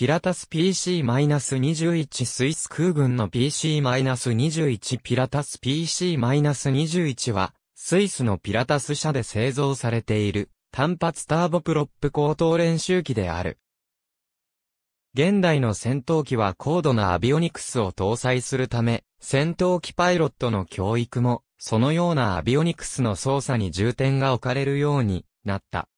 ピラタス PC-21 スイス空軍の PC-21 ピラタス PC-21 は、スイスのピラタス社で製造されている、単発ターボプロップ高等練習機である。現代の戦闘機は高度なアビオニクスを搭載するため、戦闘機パイロットの教育も、そのようなアビオニクスの操作に重点が置かれるようになった。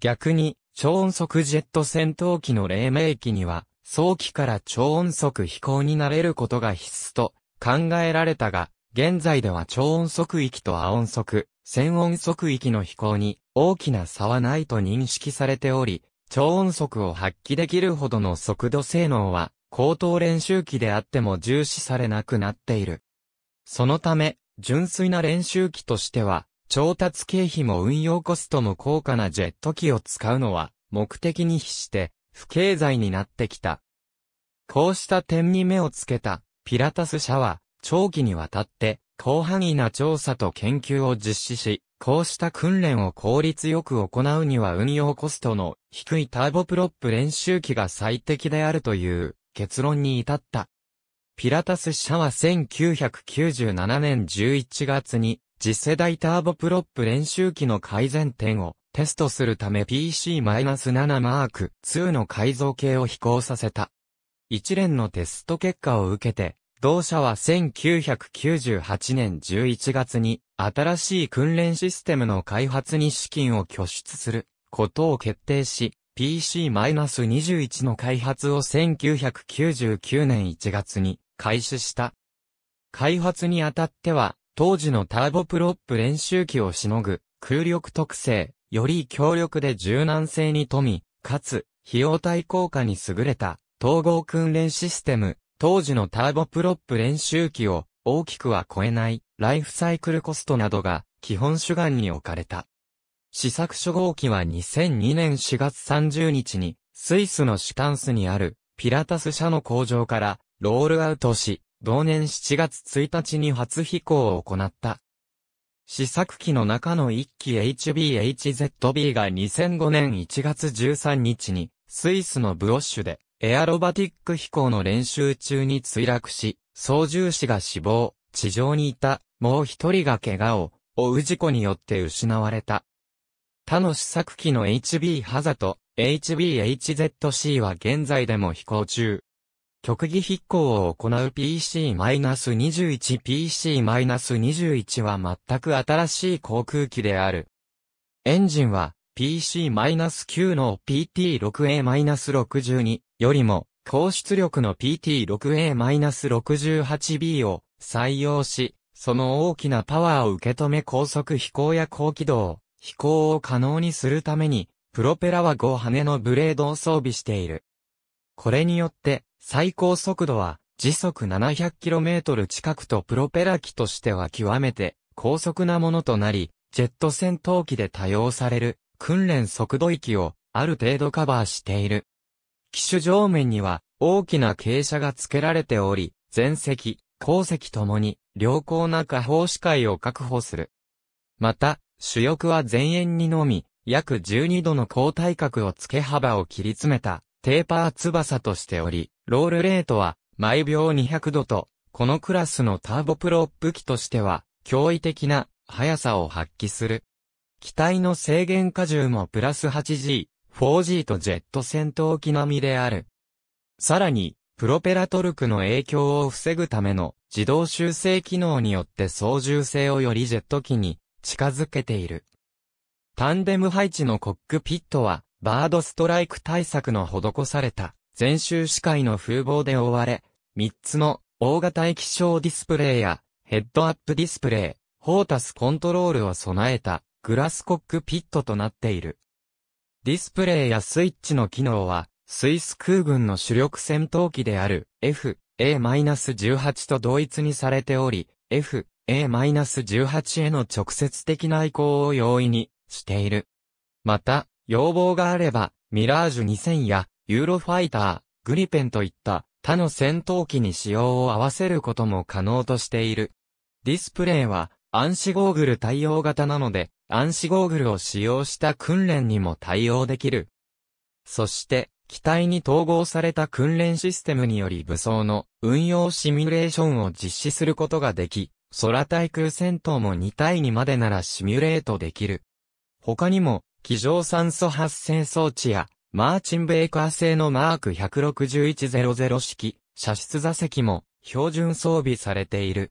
逆に、超音速ジェット戦闘機の黎明期には、早期から超音速飛行になれることが必須と考えられたが、現在では超音速域と亜音速、線音速域の飛行に大きな差はないと認識されており、超音速を発揮できるほどの速度性能は、高等練習機であっても重視されなくなっている。そのため、純粋な練習機としては、調達経費も運用コストも高価なジェット機を使うのは、目的に比して、不経済になってきた。こうした点に目をつけた、ピラタス社は、長期にわたって、広範囲な調査と研究を実施し、こうした訓練を効率よく行うには運用コストの低いターボプロップ練習機が最適であるという結論に至った。ピラタス社は1997年11月に次世代ターボプロップ練習機の改善点をテストするため p c 7ク2の改造系を飛行させた。一連のテスト結果を受けて、同社は1998年11月に新しい訓練システムの開発に資金を拠出することを決定し、PC-21 の開発を1999年1月に開始した。開発にあたっては、当時のターボプロップ練習機をしのぐ空力特性、より強力で柔軟性に富み、かつ、費用対効果に優れた統合訓練システム、当時のターボプロップ練習機を大きくは超えないライフサイクルコストなどが基本主眼に置かれた。試作初号機は2002年4月30日にスイスのシュタンスにあるピラタス社の工場からロールアウトし、同年7月1日に初飛行を行った。試作機の中の1機 HBHZB が2005年1月13日に、スイスのブオッシュで、エアロバティック飛行の練習中に墜落し、操縦士が死亡、地上にいた、もう一人が怪我を、追う事故によって失われた。他の試作機の HB ハザと HBHZC は現在でも飛行中。極技筆行を行う PC-21 PC-21 は全く新しい航空機である。エンジンは PC-9 の PT6A-62 よりも高出力の PT6A-68B を採用し、その大きなパワーを受け止め高速飛行や高軌道、飛行を可能にするために、プロペラは5羽のブレードを装備している。これによって、最高速度は時速 700km 近くとプロペラ機としては極めて高速なものとなり、ジェット戦闘機で多用される訓練速度域をある程度カバーしている。機種上面には大きな傾斜が付けられており、前席、後席ともに良好な下方視界を確保する。また、主翼は前縁にのみ、約12度の高体角を付け幅を切り詰めたテーパー翼としており、ロールレートは毎秒200度と、このクラスのターボプロップ機としては驚異的な速さを発揮する。機体の制限荷重もプラス 8G、4G とジェット戦闘機並みである。さらに、プロペラトルクの影響を防ぐための自動修正機能によって操縦性をよりジェット機に近づけている。タンデム配置のコックピットはバードストライク対策の施された全州視界の風貌で覆われ、3つの大型液晶ディスプレイやヘッドアップディスプレイ、ホータスコントロールを備えたグラスコックピットとなっている。ディスプレイやスイッチの機能は、スイス空軍の主力戦闘機である FA-18 と同一にされており、FA-18 への直接的な移行を容易にしている。また、要望があれば、ミラージュ2000やユーロファイター、グリペンといった他の戦闘機に仕様を合わせることも可能としている。ディスプレイは暗視ゴーグル対応型なので、暗視ゴーグルを使用した訓練にも対応できる。そして、機体に統合された訓練システムにより武装の運用シミュレーションを実施することができ、空対空戦闘も2対2までならシミュレートできる。他にも、機上酸素発生装置やマーチンベイカー製のマーク16100式、射出座席も標準装備されている。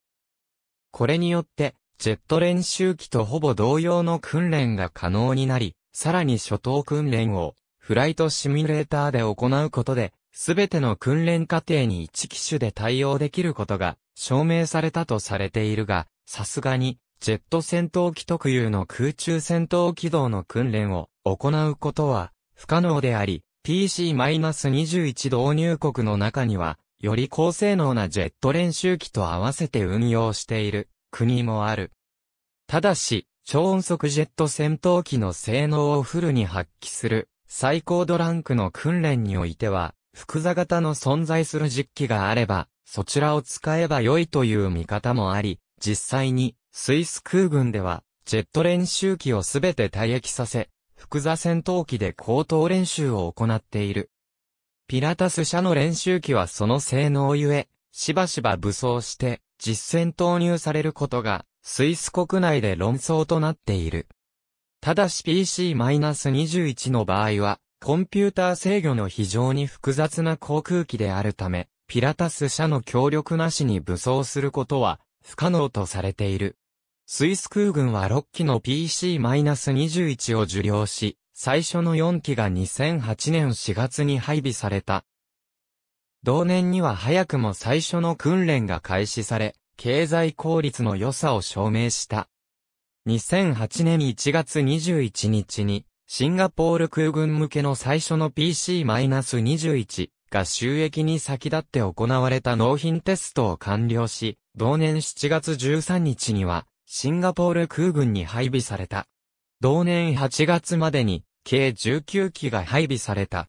これによって、ジェット練習機とほぼ同様の訓練が可能になり、さらに初等訓練をフライトシミュレーターで行うことで、すべての訓練過程に1機種で対応できることが証明されたとされているが、さすがに、ジェット戦闘機特有の空中戦闘機動の訓練を行うことは不可能であり、PC-21 導入国の中には、より高性能なジェット練習機と合わせて運用している国もある。ただし、超音速ジェット戦闘機の性能をフルに発揮する最高度ランクの訓練においては、複座型の存在する実機があれば、そちらを使えば良いという見方もあり、実際にスイス空軍ではジェット練習機をすべて退役させ、複座戦闘機で高等練習を行っている。ピラタス社の練習機はその性能ゆえ、しばしば武装して、実戦投入されることが、スイス国内で論争となっている。ただし PC-21 の場合は、コンピューター制御の非常に複雑な航空機であるため、ピラタス社の協力なしに武装することは不可能とされている。スイス空軍は6機の PC-21 を受領し、最初の4機が2008年4月に配備された。同年には早くも最初の訓練が開始され、経済効率の良さを証明した。2008年1月21日に、シンガポール空軍向けの最初の PC-21 が収益に先立って行われた納品テストを完了し、同年7月13日には、シンガポール空軍に配備された。同年8月までに計19機が配備された。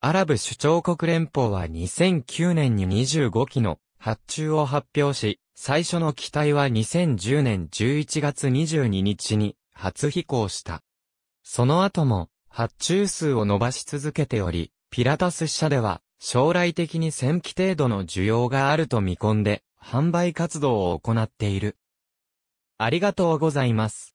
アラブ首長国連邦は2009年に25機の発注を発表し、最初の機体は2010年11月22日に初飛行した。その後も発注数を伸ばし続けており、ピラタス社では将来的に1000機程度の需要があると見込んで販売活動を行っている。ありがとうございます。